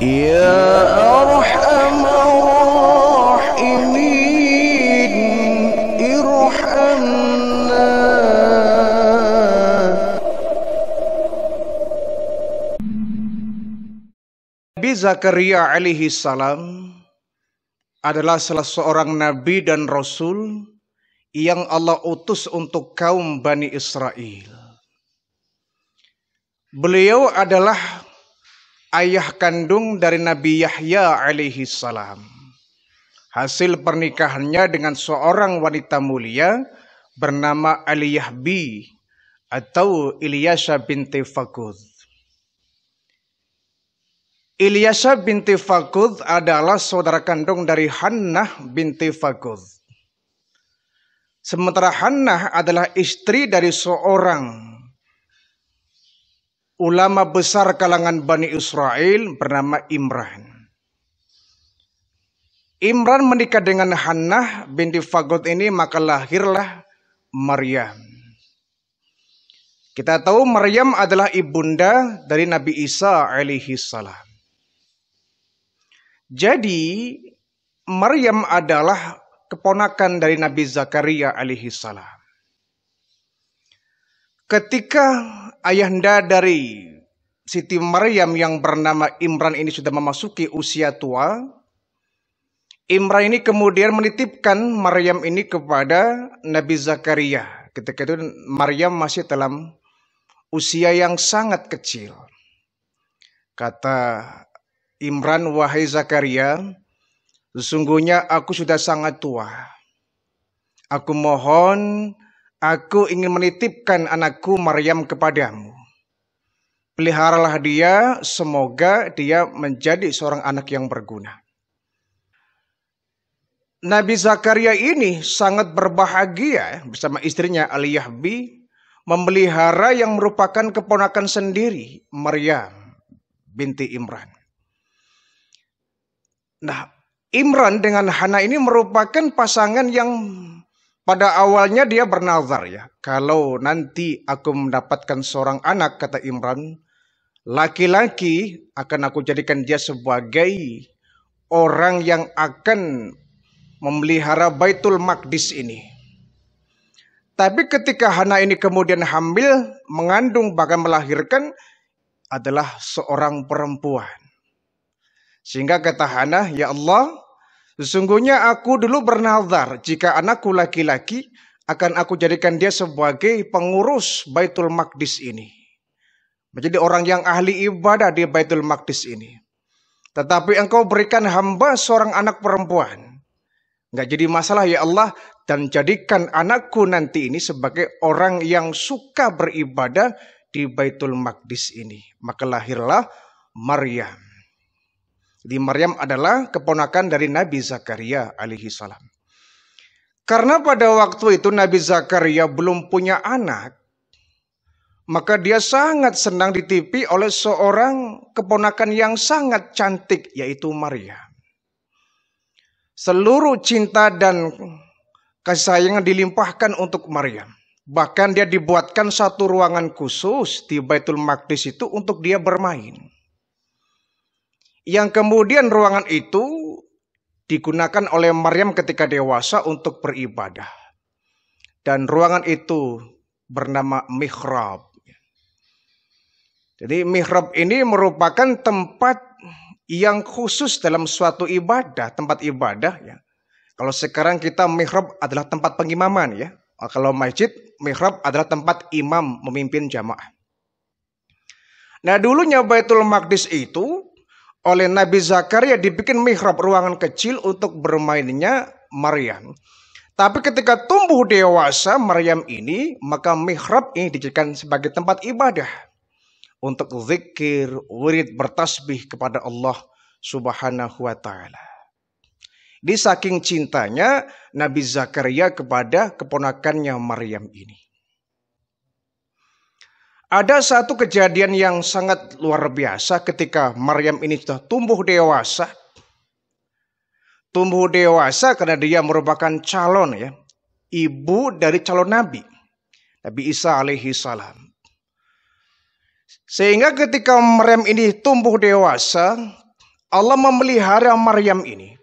Ya nabi Zakaria alaihi salam adalah salah seorang nabi dan rasul yang Allah utus untuk kaum Bani Israel. Beliau adalah ayah kandung dari Nabi Yahya alaihi salam. Hasil pernikahannya dengan seorang wanita mulia bernama Aliyah bi atau Ilyasa binti Fakud. Ilyasa binti Fakud adalah saudara kandung dari Hannah binti Fakud. Sementara Hannah adalah istri dari seorang ulama besar kalangan Bani Israel bernama Imran. Imran menikah dengan Hannah binti Fagot ini maka lahirlah Maryam. Kita tahu Maryam adalah ibunda dari Nabi Isa alaihi salam. Jadi Maryam adalah keponakan dari Nabi Zakaria alaihi salam. Ketika ayahanda dari Siti Maryam yang bernama Imran ini sudah memasuki usia tua. Imran ini kemudian menitipkan Maryam ini kepada Nabi Zakaria. Ketika itu Maryam masih dalam usia yang sangat kecil. Kata Imran, wahai Zakaria, sesungguhnya aku sudah sangat tua. Aku mohon Aku ingin menitipkan anakku Maryam kepadamu. Peliharalah dia, semoga dia menjadi seorang anak yang berguna. Nabi Zakaria ini sangat berbahagia bersama istrinya Aliyahbi memelihara yang merupakan keponakan sendiri Maryam binti Imran. Nah, Imran dengan Hana ini merupakan pasangan yang pada awalnya dia bernazar ya, kalau nanti aku mendapatkan seorang anak, kata Imran, laki-laki akan aku jadikan dia sebagai orang yang akan memelihara Baitul Maqdis ini. Tapi ketika Hana ini kemudian hamil, mengandung bahkan melahirkan adalah seorang perempuan. Sehingga kata Hana, ya Allah, Sesungguhnya aku dulu bernazar jika anakku laki-laki akan aku jadikan dia sebagai pengurus Baitul Maqdis ini. Menjadi orang yang ahli ibadah di Baitul Maqdis ini. Tetapi engkau berikan hamba seorang anak perempuan. Enggak jadi masalah ya Allah dan jadikan anakku nanti ini sebagai orang yang suka beribadah di Baitul Maqdis ini. Maka lahirlah Maryam. Jadi Maryam adalah keponakan dari Nabi Zakaria alaihi salam. Karena pada waktu itu Nabi Zakaria belum punya anak, maka dia sangat senang ditipi oleh seorang keponakan yang sangat cantik yaitu Maryam. Seluruh cinta dan kasih sayang dilimpahkan untuk Maryam. Bahkan dia dibuatkan satu ruangan khusus di Baitul Maqdis itu untuk dia bermain yang kemudian ruangan itu digunakan oleh Maryam ketika dewasa untuk beribadah. Dan ruangan itu bernama mihrab. Jadi mihrab ini merupakan tempat yang khusus dalam suatu ibadah, tempat ibadah ya. Kalau sekarang kita mihrab adalah tempat pengimaman ya. Kalau masjid, mihrab adalah tempat imam memimpin jamaah. Nah dulunya Baitul Maqdis itu oleh Nabi Zakaria dibikin mihrab ruangan kecil untuk bermainnya Maryam. Tapi ketika tumbuh dewasa Maryam ini, maka mihrab ini dijadikan sebagai tempat ibadah untuk zikir, wirid, bertasbih kepada Allah Subhanahu wa taala. Di saking cintanya Nabi Zakaria kepada keponakannya Maryam ini. Ada satu kejadian yang sangat luar biasa ketika Maryam ini sudah tumbuh dewasa. Tumbuh dewasa karena dia merupakan calon ya. Ibu dari calon nabi. Nabi Isa alaihi salam. Sehingga ketika Maryam ini tumbuh dewasa, Allah memelihara Maryam ini.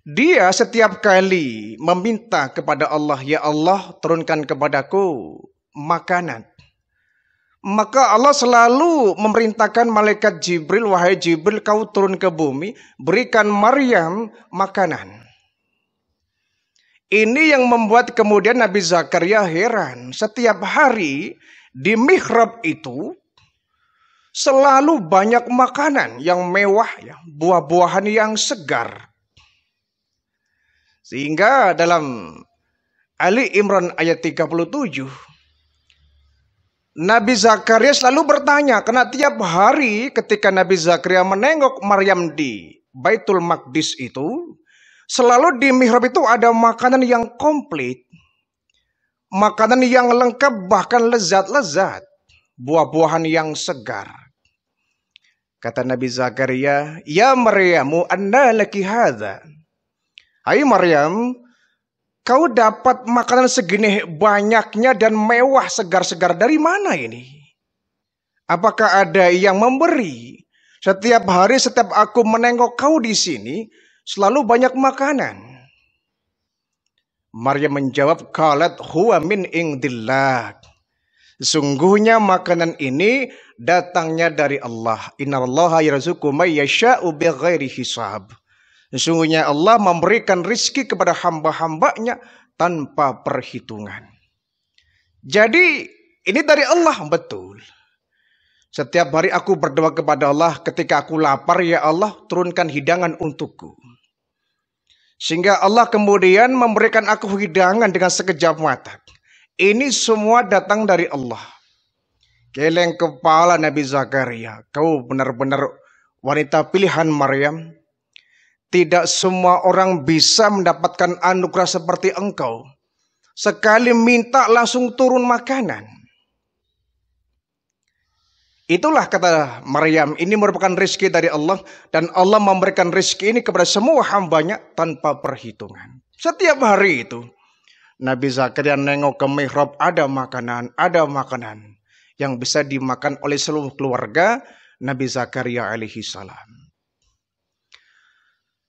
Dia setiap kali meminta kepada Allah, "Ya Allah, turunkan kepadaku makanan." Maka Allah selalu memerintahkan malaikat Jibril, wahai Jibril kau turun ke bumi, berikan Maryam makanan. Ini yang membuat kemudian Nabi Zakaria heran. Setiap hari di mihrab itu selalu banyak makanan yang mewah, ya, buah-buahan yang segar. Sehingga dalam Ali Imran ayat 37, Nabi Zakaria selalu bertanya karena tiap hari ketika Nabi Zakaria menengok Maryam di Baitul Maqdis itu, selalu di mihrab itu ada makanan yang komplit, makanan yang lengkap bahkan lezat-lezat, buah-buahan yang segar. Kata Nabi Zakaria, "Ya Maryamu anna laki hadza?" Hai Maryam, Kau dapat makanan segini banyaknya dan mewah segar-segar dari mana ini? Apakah ada yang memberi? Setiap hari setiap aku menengok kau di sini, selalu banyak makanan. Maria menjawab, Kalat huwa min ingdillah. Sungguhnya makanan ini datangnya dari Allah. Inna allaha yirazuku mayyasha'u bighairi hisab. Sesungguhnya Allah memberikan rizki kepada hamba-hambanya tanpa perhitungan. Jadi ini dari Allah betul. Setiap hari aku berdoa kepada Allah ketika aku lapar ya Allah turunkan hidangan untukku. Sehingga Allah kemudian memberikan aku hidangan dengan sekejap mata. Ini semua datang dari Allah. Geleng kepala Nabi Zakaria. Kau benar-benar wanita pilihan Maryam. Tidak semua orang bisa mendapatkan anugerah seperti engkau. Sekali minta langsung turun makanan. Itulah kata Maryam, ini merupakan rezeki dari Allah dan Allah memberikan rezeki ini kepada semua hambanya tanpa perhitungan. Setiap hari itu, Nabi Zakaria nengok ke mihrab ada makanan, ada makanan yang bisa dimakan oleh seluruh keluarga Nabi Zakaria alaihi salam.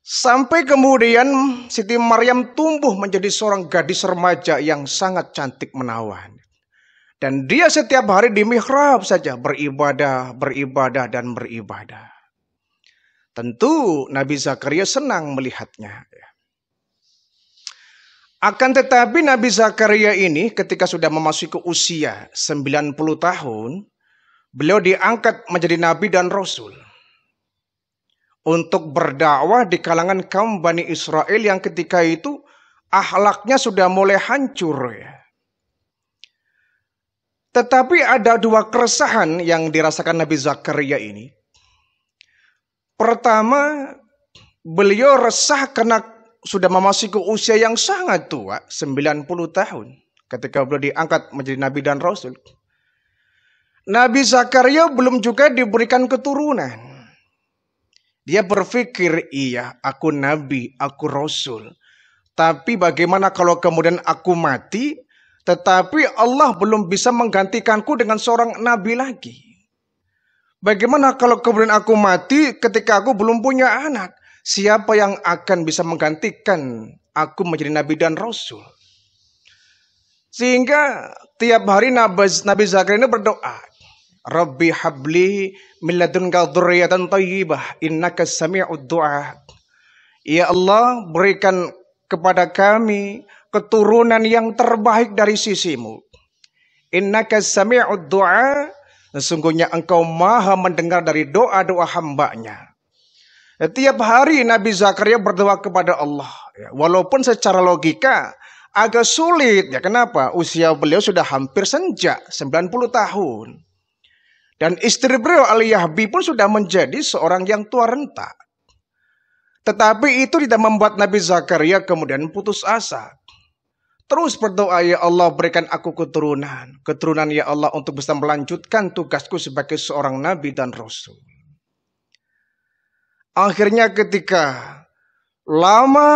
Sampai kemudian Siti Maryam tumbuh menjadi seorang gadis remaja yang sangat cantik menawan. Dan dia setiap hari di mihrab saja beribadah, beribadah, dan beribadah. Tentu Nabi Zakaria senang melihatnya. Akan tetapi Nabi Zakaria ini ketika sudah memasuki usia 90 tahun, beliau diangkat menjadi nabi dan rasul untuk berdakwah di kalangan kaum Bani Israel yang ketika itu ahlaknya sudah mulai hancur. Ya. Tetapi ada dua keresahan yang dirasakan Nabi Zakaria ini. Pertama, beliau resah karena sudah memasuki usia yang sangat tua, 90 tahun. Ketika beliau diangkat menjadi Nabi dan Rasul. Nabi Zakaria belum juga diberikan keturunan. Dia berpikir, iya aku nabi, aku rasul. Tapi bagaimana kalau kemudian aku mati, tetapi Allah belum bisa menggantikanku dengan seorang nabi lagi. Bagaimana kalau kemudian aku mati ketika aku belum punya anak? Siapa yang akan bisa menggantikan aku menjadi nabi dan rasul? Sehingga tiap hari Nabi Zakaria ini berdoa, Rabbi habli min ladunka dzurriatan thayyibah innaka sami'ud du'a. Ya Allah, berikan kepada kami keturunan yang terbaik dari sisimu. Innaka sami'ud du'a. Sesungguhnya engkau maha mendengar dari doa-doa hambanya. setiap hari Nabi Zakaria berdoa kepada Allah. Ya, walaupun secara logika agak sulit. Ya kenapa? Usia beliau sudah hampir senja, 90 tahun. Dan istri beliau Aliyahbi pun sudah menjadi seorang yang tua renta. Tetapi itu tidak membuat Nabi Zakaria kemudian putus asa. Terus berdoa, ya Allah berikan aku keturunan. Keturunan ya Allah untuk bisa melanjutkan tugasku sebagai seorang Nabi dan Rasul. Akhirnya ketika lama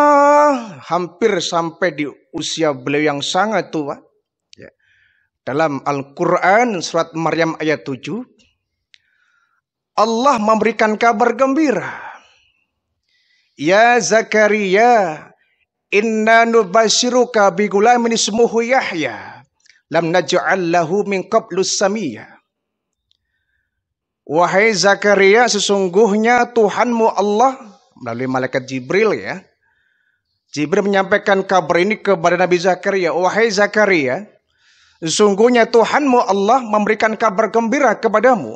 hampir sampai di usia beliau yang sangat tua. Ya, dalam Al-Quran surat Maryam ayat 7. Allah memberikan kabar gembira. Ya Zakaria, inna nubashiruka bi gulamin ismuhu Yahya lam naj'al lahu min qablu samia. Wahai Zakaria, sesungguhnya Tuhanmu Allah melalui malaikat Jibril ya. Jibril menyampaikan kabar ini kepada Nabi Zakaria. Wahai Zakaria, sesungguhnya Tuhanmu Allah memberikan kabar gembira kepadamu.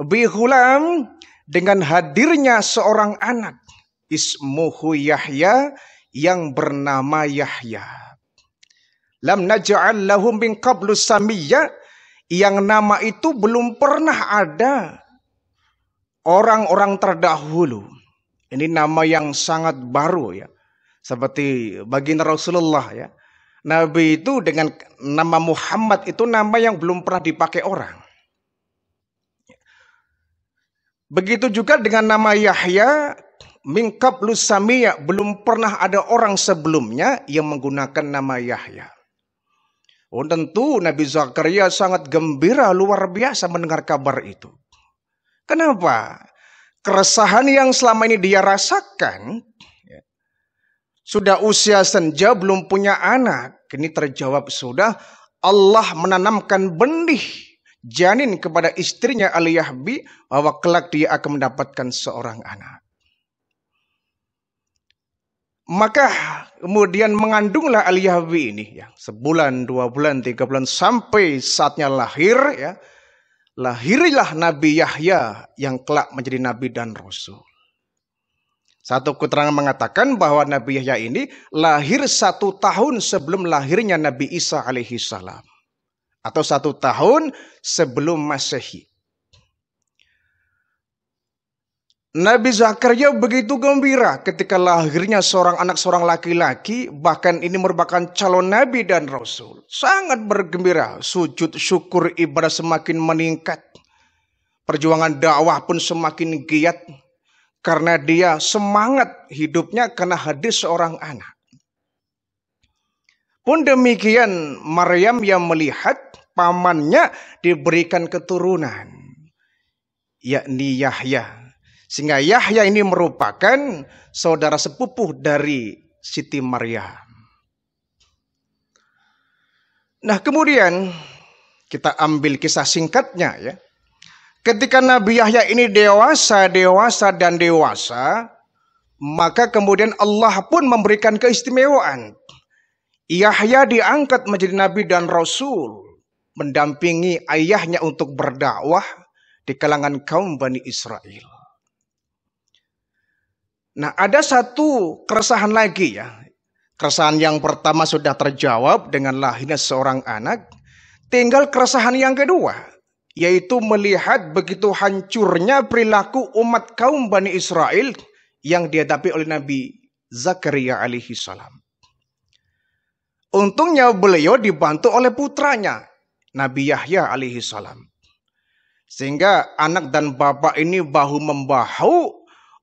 Bihulam dengan hadirnya seorang anak ismuhu Yahya yang bernama Yahya. Lam naj'al lahum min qablu samiyya yang nama itu belum pernah ada orang-orang terdahulu. Ini nama yang sangat baru ya. Seperti baginda Rasulullah ya. Nabi itu dengan nama Muhammad itu nama yang belum pernah dipakai orang. Begitu juga dengan nama Yahya, mingkab lusamia belum pernah ada orang sebelumnya yang menggunakan nama Yahya. Oh tentu Nabi Zakaria sangat gembira luar biasa mendengar kabar itu. Kenapa? Keresahan yang selama ini dia rasakan, ya, sudah usia senja belum punya anak, ini terjawab sudah Allah menanamkan benih janin kepada istrinya Aliyahbi yahbi bahwa kelak dia akan mendapatkan seorang anak. Maka kemudian mengandunglah Aliyahbi Yahbi ini ya, sebulan, dua bulan, tiga bulan sampai saatnya lahir ya. Lahirilah Nabi Yahya yang kelak menjadi nabi dan rasul. Satu keterangan mengatakan bahwa Nabi Yahya ini lahir satu tahun sebelum lahirnya Nabi Isa alaihi salam atau satu tahun sebelum masehi. Nabi Zakaria begitu gembira ketika lahirnya seorang anak seorang laki-laki, bahkan ini merupakan calon nabi dan rasul. Sangat bergembira, sujud syukur ibadah semakin meningkat. Perjuangan dakwah pun semakin giat karena dia semangat hidupnya karena hadis seorang anak. Pun demikian Maryam yang melihat pamannya diberikan keturunan yakni Yahya. Sehingga Yahya ini merupakan saudara sepupu dari Siti Maryam. Nah, kemudian kita ambil kisah singkatnya ya. Ketika Nabi Yahya ini dewasa, dewasa dan dewasa, maka kemudian Allah pun memberikan keistimewaan Yahya diangkat menjadi nabi dan rasul, mendampingi ayahnya untuk berdakwah di kalangan kaum Bani Israel. Nah, ada satu keresahan lagi ya. Keresahan yang pertama sudah terjawab dengan lahirnya seorang anak. Tinggal keresahan yang kedua, yaitu melihat begitu hancurnya perilaku umat kaum Bani Israel yang dihadapi oleh Nabi Zakaria alaihi salam. Untungnya beliau dibantu oleh putranya, Nabi Yahya alaihi salam. Sehingga anak dan bapak ini bahu membahu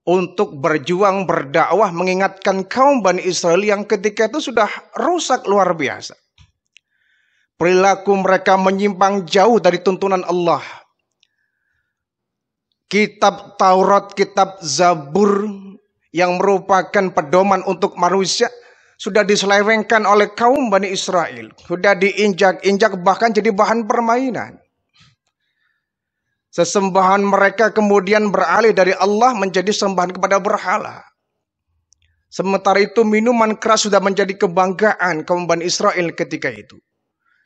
untuk berjuang berdakwah mengingatkan kaum Bani Israel yang ketika itu sudah rusak luar biasa. Perilaku mereka menyimpang jauh dari tuntunan Allah. Kitab Taurat, kitab Zabur yang merupakan pedoman untuk manusia sudah diselewengkan oleh kaum Bani Israel. Sudah diinjak-injak bahkan jadi bahan permainan. Sesembahan mereka kemudian beralih dari Allah menjadi sembahan kepada berhala. Sementara itu minuman keras sudah menjadi kebanggaan kaum Bani Israel ketika itu.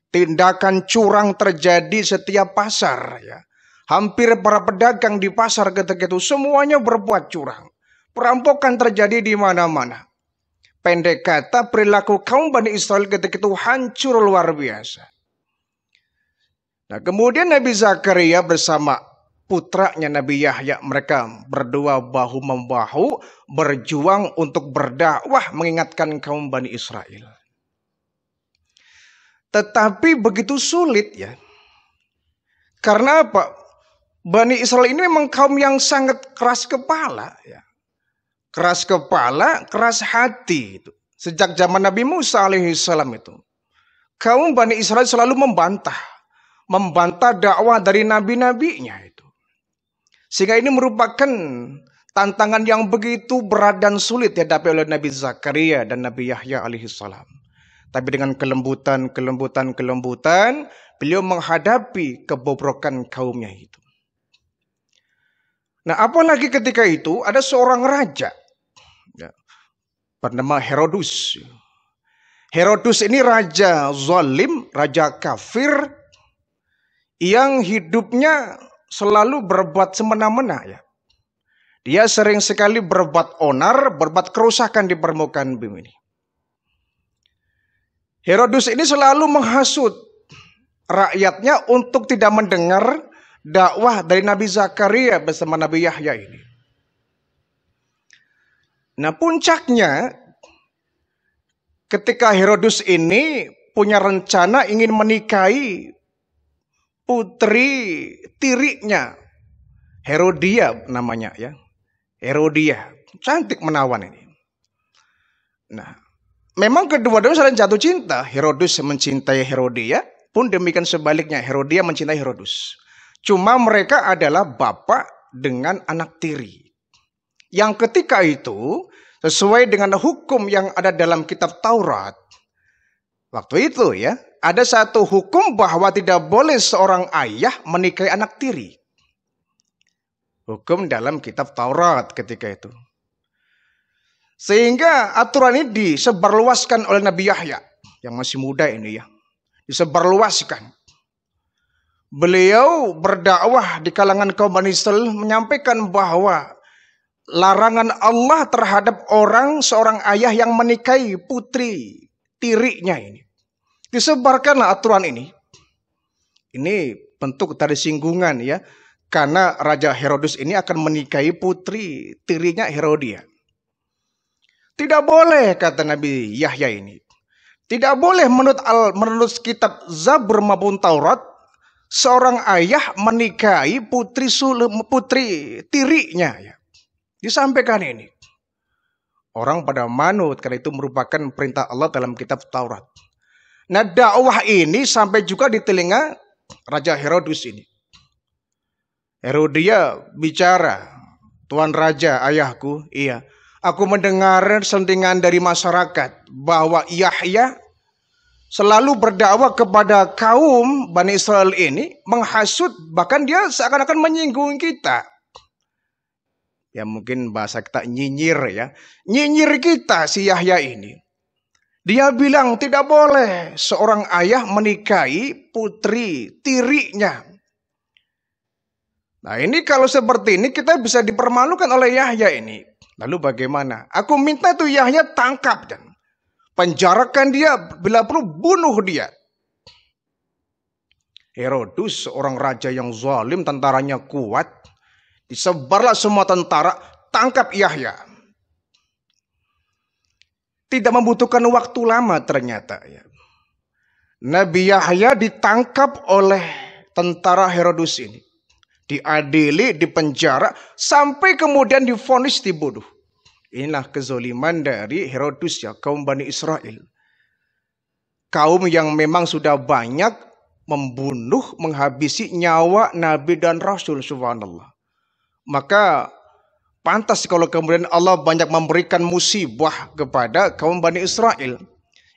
Tindakan curang terjadi setiap pasar. Ya. Hampir para pedagang di pasar ketika itu semuanya berbuat curang. Perampokan terjadi di mana-mana. Pendek kata perilaku kaum Bani Israel ketika itu hancur luar biasa. Nah kemudian Nabi Zakaria bersama putranya Nabi Yahya mereka berdua bahu membahu berjuang untuk berdakwah mengingatkan kaum Bani Israel. Tetapi begitu sulit ya. Karena apa? Bani Israel ini memang kaum yang sangat keras kepala ya keras kepala, keras hati itu. Sejak zaman Nabi Musa alaihissalam itu. Kaum Bani Israel selalu membantah. Membantah dakwah dari nabi-nabinya itu. Sehingga ini merupakan tantangan yang begitu berat dan sulit dihadapi oleh Nabi Zakaria dan Nabi Yahya alaihissalam. Tapi dengan kelembutan, kelembutan, kelembutan, beliau menghadapi kebobrokan kaumnya itu. Nah, apalagi ketika itu ada seorang raja bernama Herodus. Herodus ini raja zalim, raja kafir yang hidupnya selalu berbuat semena-mena ya. Dia sering sekali berbuat onar, berbuat kerusakan di permukaan bumi ini. Herodus ini selalu menghasut rakyatnya untuk tidak mendengar dakwah dari Nabi Zakaria bersama Nabi Yahya ini. Nah puncaknya ketika Herodus ini punya rencana ingin menikahi putri tirinya. Herodia namanya ya. Herodia. Cantik menawan ini. Nah, memang kedua-duanya saling jatuh cinta. Herodus mencintai Herodia, pun demikian sebaliknya Herodia mencintai Herodus. Cuma mereka adalah bapak dengan anak tiri yang ketika itu sesuai dengan hukum yang ada dalam kitab Taurat. Waktu itu ya, ada satu hukum bahwa tidak boleh seorang ayah menikahi anak tiri. Hukum dalam kitab Taurat ketika itu. Sehingga aturan ini disebarluaskan oleh Nabi Yahya yang masih muda ini ya. Disebarluaskan. Beliau berdakwah di kalangan kaum Banisel menyampaikan bahwa larangan Allah terhadap orang seorang ayah yang menikahi putri tirinya ini. Disebarkanlah aturan ini. Ini bentuk dari singgungan ya. Karena Raja Herodes ini akan menikahi putri tirinya Herodia. Tidak boleh kata Nabi Yahya ini. Tidak boleh menurut al, menurut kitab Zabur maupun Taurat seorang ayah menikahi putri sul, putri tirinya ya. Disampaikan ini. Orang pada manut karena itu merupakan perintah Allah dalam kitab Taurat. Nah dakwah ini sampai juga di telinga Raja Herodus ini. Herodia bicara, Tuan Raja ayahku, iya. Aku mendengar sentingan dari masyarakat bahwa Yahya selalu berdakwah kepada kaum Bani Israel ini menghasut bahkan dia seakan-akan menyinggung kita ya mungkin bahasa kita nyinyir ya. Nyinyir kita si Yahya ini. Dia bilang tidak boleh seorang ayah menikahi putri tirinya. Nah ini kalau seperti ini kita bisa dipermalukan oleh Yahya ini. Lalu bagaimana? Aku minta tuh Yahya tangkap dan penjarakan dia bila perlu bunuh dia. Herodus seorang raja yang zalim tentaranya kuat Disebarlah semua tentara, tangkap Yahya. Tidak membutuhkan waktu lama ternyata. Ya. Nabi Yahya ditangkap oleh tentara Herodus ini. Diadili, dipenjara, sampai kemudian difonis dibunuh. Inilah kezoliman dari Herodus ya, kaum Bani Israel. Kaum yang memang sudah banyak membunuh, menghabisi nyawa Nabi dan Rasul subhanallah. Maka pantas kalau kemudian Allah banyak memberikan musibah kepada kaum Bani Israel.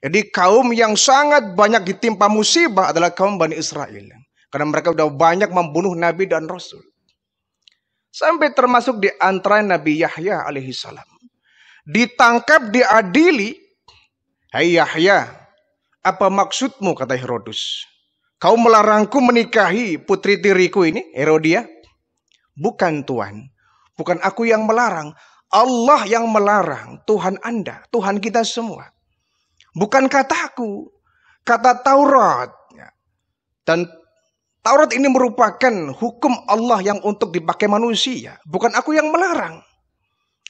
Jadi kaum yang sangat banyak ditimpa musibah adalah kaum Bani Israel. Karena mereka sudah banyak membunuh Nabi dan Rasul. Sampai termasuk di antara Nabi Yahya alaihi salam. Ditangkap, diadili. Hai Yahya, apa maksudmu kata Herodus? Kau melarangku menikahi putri tiriku ini, Herodia bukan Tuhan. Bukan aku yang melarang, Allah yang melarang, Tuhan Anda, Tuhan kita semua. Bukan kataku, kata Taurat. Dan Taurat ini merupakan hukum Allah yang untuk dipakai manusia. Bukan aku yang melarang.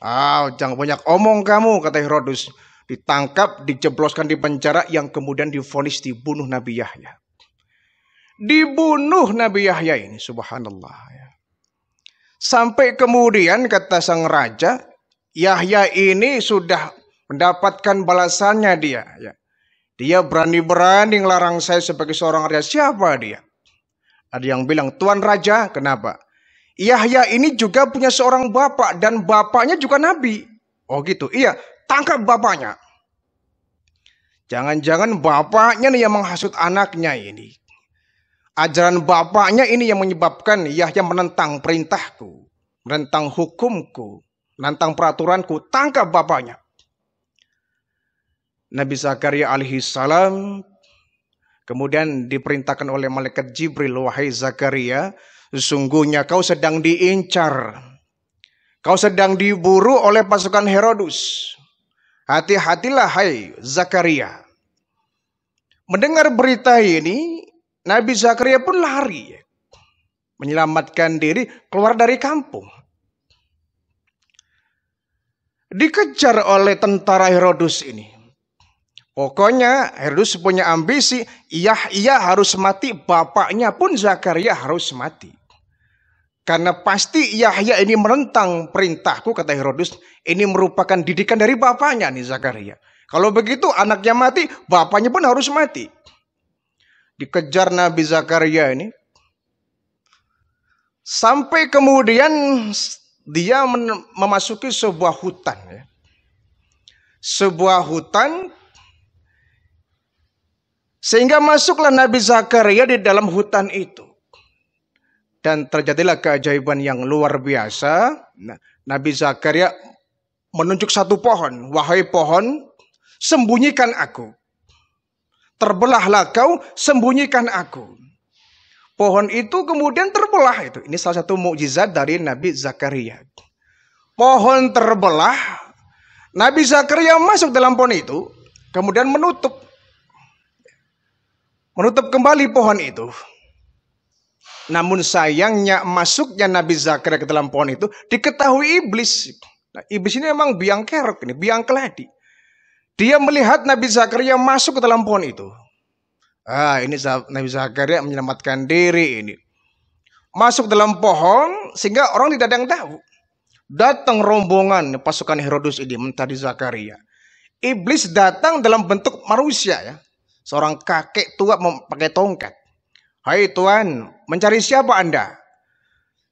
Ah, jangan banyak omong kamu, kata Herodus. Ditangkap, dijebloskan di penjara yang kemudian difonis dibunuh Nabi Yahya. Dibunuh Nabi Yahya ini, subhanallah. Ya. Sampai kemudian kata sang raja, Yahya ini sudah mendapatkan balasannya dia. Ya. Dia berani-berani ngelarang saya sebagai seorang raja. Siapa dia? Ada yang bilang, Tuan Raja, kenapa? Yahya ini juga punya seorang bapak dan bapaknya juga nabi. Oh gitu, iya, tangkap bapaknya. Jangan-jangan bapaknya nih yang menghasut anaknya ini. Ajaran bapaknya ini yang menyebabkan Yahya menentang perintahku, menentang hukumku, menentang peraturanku. Tangkap bapaknya. Nabi Zakaria alaihi salam kemudian diperintahkan oleh malaikat Jibril, "Wahai Zakaria, sesungguhnya kau sedang diincar. Kau sedang diburu oleh pasukan Herodus. Hati-hatilah hai Zakaria." Mendengar berita ini, Nabi Zakaria pun lari menyelamatkan diri keluar dari kampung. Dikejar oleh tentara Herodus ini. Pokoknya Herodus punya ambisi, iya iya harus mati, bapaknya pun Zakaria harus mati. Karena pasti Yahya iya ini menentang perintahku, kata Herodes. Ini merupakan didikan dari bapaknya nih Zakaria. Kalau begitu anaknya mati, bapaknya pun harus mati dikejar Nabi Zakaria ini. Sampai kemudian dia memasuki sebuah hutan. Ya. Sebuah hutan. Sehingga masuklah Nabi Zakaria di dalam hutan itu. Dan terjadilah keajaiban yang luar biasa. Nah, Nabi Zakaria menunjuk satu pohon. Wahai pohon, sembunyikan aku. Terbelahlah kau, sembunyikan aku. Pohon itu kemudian terbelah itu. Ini salah satu mukjizat dari Nabi Zakaria. Pohon terbelah, Nabi Zakaria masuk dalam pohon itu, kemudian menutup menutup kembali pohon itu. Namun sayangnya masuknya Nabi Zakaria ke dalam pohon itu diketahui iblis. Nah, iblis ini memang biang kerok ini, biang keladi. Dia melihat Nabi Zakaria masuk ke dalam pohon itu. Ah, ini Nabi Zakaria menyelamatkan diri ini. Masuk dalam pohon sehingga orang tidak ada yang tahu. Datang rombongan pasukan Herodes ini mencari Zakaria. Iblis datang dalam bentuk manusia ya. Seorang kakek tua memakai tongkat. Hai tuan, mencari siapa Anda?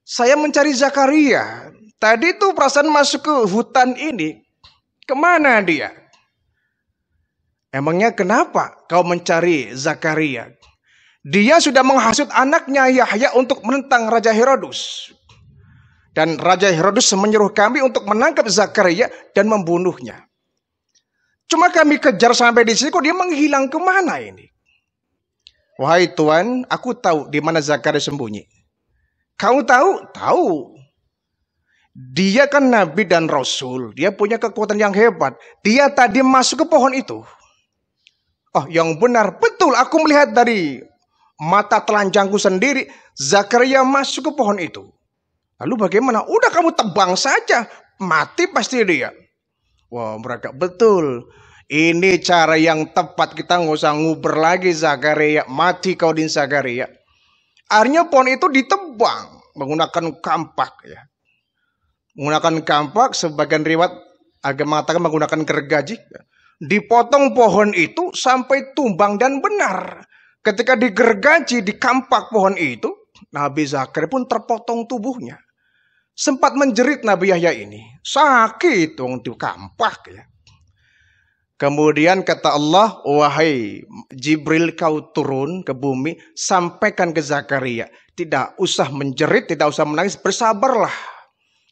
Saya mencari Zakaria. Tadi itu perasaan masuk ke hutan ini. Kemana dia? Emangnya kenapa kau mencari Zakaria? Dia sudah menghasut anaknya Yahya untuk menentang Raja Herodus. Dan Raja Herodus menyuruh kami untuk menangkap Zakaria dan membunuhnya. Cuma kami kejar sampai di sini kok dia menghilang kemana ini? Wahai Tuhan, aku tahu di mana Zakaria sembunyi. Kau tahu? Tahu. Dia kan nabi dan rasul. Dia punya kekuatan yang hebat. Dia tadi masuk ke pohon itu. Oh, yang benar betul aku melihat dari mata telanjangku sendiri Zakaria masuk ke pohon itu. Lalu bagaimana? Udah kamu tebang saja, mati pasti dia. Wah, wow, mereka betul. Ini cara yang tepat kita nggak usah nguber lagi Zakaria. Mati kau din Zakaria. Akhirnya pohon itu ditebang menggunakan kampak ya. Menggunakan kampak sebagian riwayat agama mengatakan menggunakan gergaji. Ya Dipotong pohon itu sampai tumbang dan benar. Ketika digergaji di kampak pohon itu, Nabi Zakir pun terpotong tubuhnya. Sempat menjerit Nabi Yahya ini. Sakit dong di kampak ya. Kemudian kata Allah, wahai Jibril kau turun ke bumi, sampaikan ke Zakaria. Tidak usah menjerit, tidak usah menangis, bersabarlah.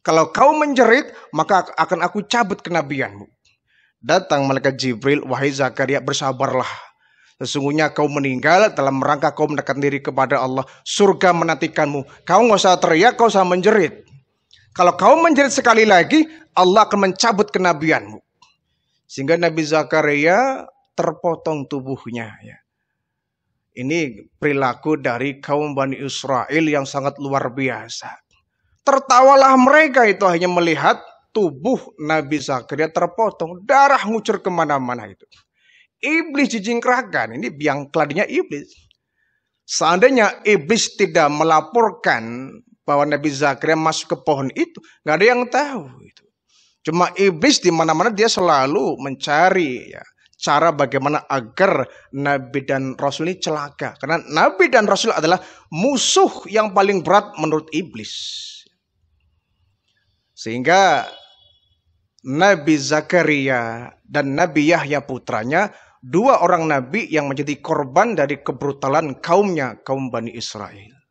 Kalau kau menjerit, maka akan aku cabut kenabianmu. Datang malaikat Jibril, wahai Zakaria bersabarlah. Sesungguhnya kau meninggal dalam rangka kau mendekat diri kepada Allah. Surga menantikanmu. Kau nggak usah teriak, kau usah menjerit. Kalau kau menjerit sekali lagi, Allah akan mencabut kenabianmu. Sehingga Nabi Zakaria terpotong tubuhnya. Ya. Ini perilaku dari kaum Bani Israel yang sangat luar biasa. Tertawalah mereka itu hanya melihat tubuh Nabi Zakaria terpotong, darah ngucur kemana-mana itu. Iblis kerahkan ini biang keladinya iblis. Seandainya iblis tidak melaporkan bahwa Nabi Zakaria masuk ke pohon itu, nggak ada yang tahu. Itu. Cuma iblis di mana-mana dia selalu mencari ya, cara bagaimana agar Nabi dan Rasul ini celaka. Karena Nabi dan Rasul adalah musuh yang paling berat menurut iblis. Sehingga Nabi Zakaria dan Nabi Yahya putranya, dua orang nabi yang menjadi korban dari kebrutalan kaumnya, kaum Bani Israel.